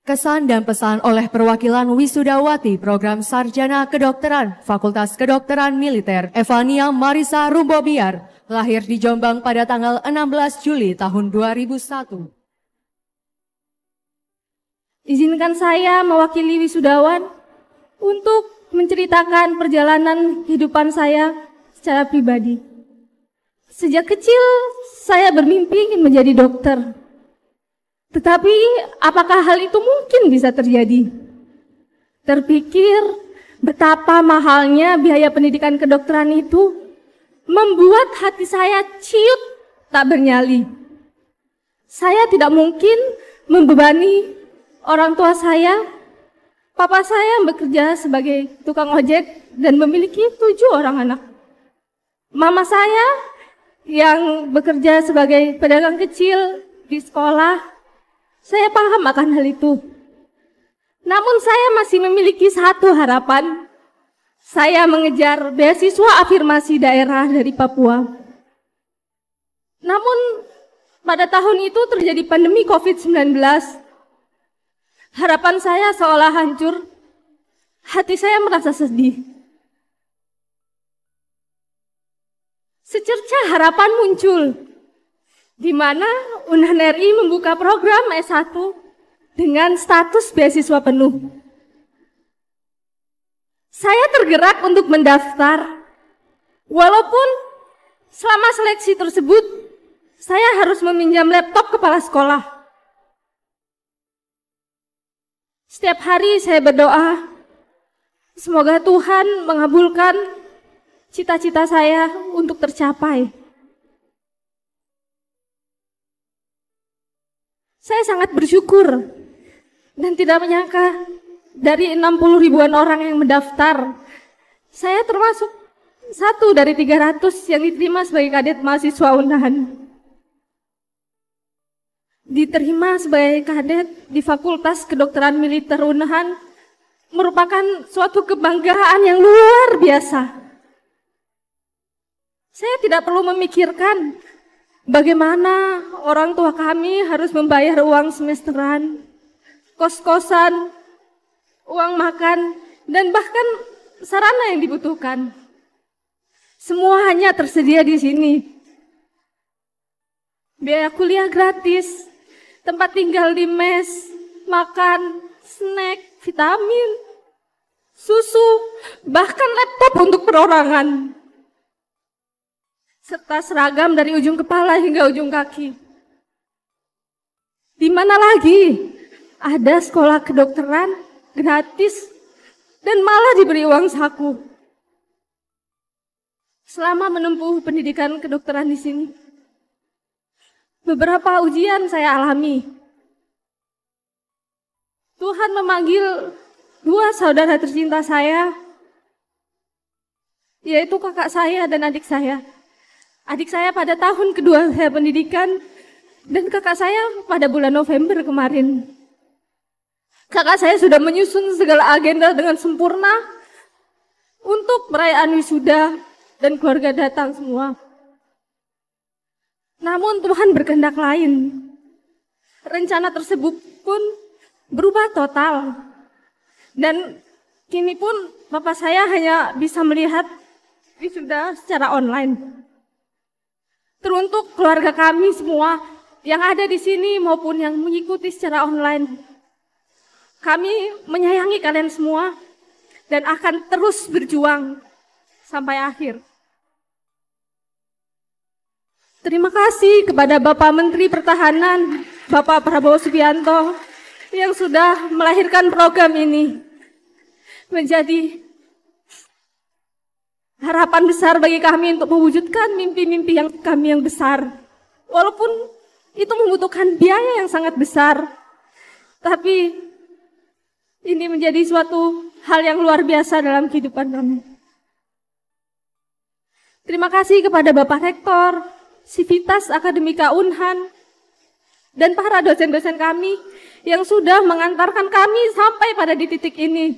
Kesan dan pesan oleh perwakilan wisudawati program Sarjana Kedokteran Fakultas Kedokteran Militer Evania Marisa Rumbobiar, lahir di Jombang pada tanggal 16 Juli tahun 2001. Izinkan saya mewakili wisudawan untuk menceritakan perjalanan kehidupan saya secara pribadi. Sejak kecil saya bermimpi ingin menjadi dokter. Tetapi apakah hal itu mungkin bisa terjadi? Terpikir betapa mahalnya biaya pendidikan kedokteran itu membuat hati saya ciut tak bernyali. Saya tidak mungkin membebani orang tua saya. Papa saya bekerja sebagai tukang ojek dan memiliki tujuh orang anak. Mama saya yang bekerja sebagai pedagang kecil di sekolah saya paham akan hal itu. Namun saya masih memiliki satu harapan. Saya mengejar beasiswa afirmasi daerah dari Papua. Namun pada tahun itu terjadi pandemi COVID-19. Harapan saya seolah hancur. Hati saya merasa sedih. Secerca harapan muncul di mana UNAN RI membuka program S1 dengan status beasiswa penuh. Saya tergerak untuk mendaftar, walaupun selama seleksi tersebut saya harus meminjam laptop kepala sekolah. Setiap hari saya berdoa, semoga Tuhan mengabulkan cita-cita saya untuk tercapai. Saya sangat bersyukur dan tidak menyangka dari 60 ribuan orang yang mendaftar, saya termasuk satu dari 300 yang diterima sebagai kadet mahasiswa undahan. Diterima sebagai kadet di Fakultas Kedokteran Militer Unahan merupakan suatu kebanggaan yang luar biasa. Saya tidak perlu memikirkan Bagaimana orang tua kami harus membayar uang semesteran, kos-kosan, uang makan, dan bahkan sarana yang dibutuhkan. Semua hanya tersedia di sini. Biaya kuliah gratis, tempat tinggal di mes, makan, snack, vitamin, susu, bahkan laptop untuk perorangan serta seragam dari ujung kepala hingga ujung kaki. Di mana lagi ada sekolah kedokteran gratis dan malah diberi uang saku. Selama menempuh pendidikan kedokteran di sini, beberapa ujian saya alami. Tuhan memanggil dua saudara tercinta saya, yaitu kakak saya dan adik saya adik saya pada tahun kedua saya pendidikan dan kakak saya pada bulan November kemarin. Kakak saya sudah menyusun segala agenda dengan sempurna untuk perayaan wisuda dan keluarga datang semua. Namun Tuhan berkehendak lain. Rencana tersebut pun berubah total. Dan kini pun Bapak saya hanya bisa melihat wisuda secara online teruntuk keluarga kami semua yang ada di sini maupun yang mengikuti secara online. Kami menyayangi kalian semua dan akan terus berjuang sampai akhir. Terima kasih kepada Bapak Menteri Pertahanan, Bapak Prabowo Subianto, yang sudah melahirkan program ini menjadi harapan besar bagi kami untuk mewujudkan mimpi-mimpi yang kami yang besar. Walaupun itu membutuhkan biaya yang sangat besar, tapi ini menjadi suatu hal yang luar biasa dalam kehidupan kami. Terima kasih kepada Bapak Rektor, Sivitas Akademika Unhan, dan para dosen-dosen kami yang sudah mengantarkan kami sampai pada di titik ini,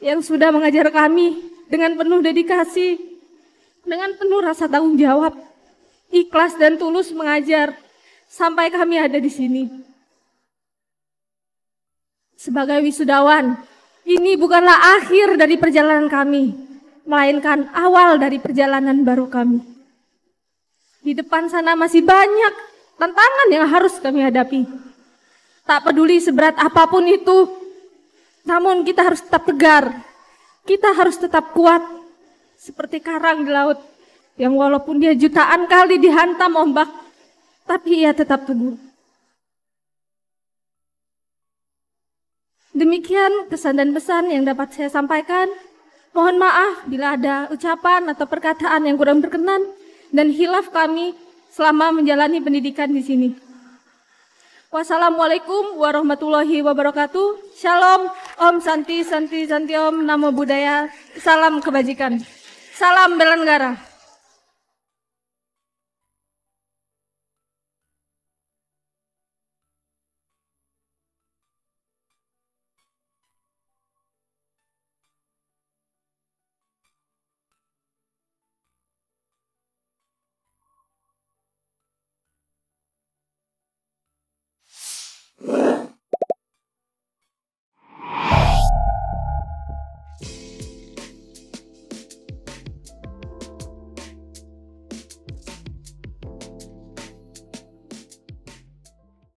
yang sudah mengajar kami dengan penuh dedikasi, dengan penuh rasa tanggung jawab, ikhlas dan tulus mengajar sampai kami ada di sini. Sebagai wisudawan, ini bukanlah akhir dari perjalanan kami, melainkan awal dari perjalanan baru kami. Di depan sana masih banyak tantangan yang harus kami hadapi. Tak peduli seberat apapun itu, namun kita harus tetap tegar kita harus tetap kuat seperti karang di laut yang walaupun dia jutaan kali dihantam ombak, tapi ia tetap teguh. Demikian kesan dan pesan yang dapat saya sampaikan. Mohon maaf bila ada ucapan atau perkataan yang kurang berkenan dan hilaf kami selama menjalani pendidikan di sini. Wassalamualaikum warahmatullahi wabarakatuh. Shalom, Om Santi, Santi, Santi Om, Namo Buddhaya. Salam kebajikan. Salam Belenggara.